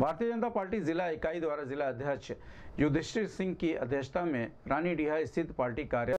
भारतीय जनता पार्टी जिला इकाई द्वारा जिला अध्यक्ष युधिष्ठिर सिंह की अध्यक्षता में रानी डीहा स्थित पार्टी कार्य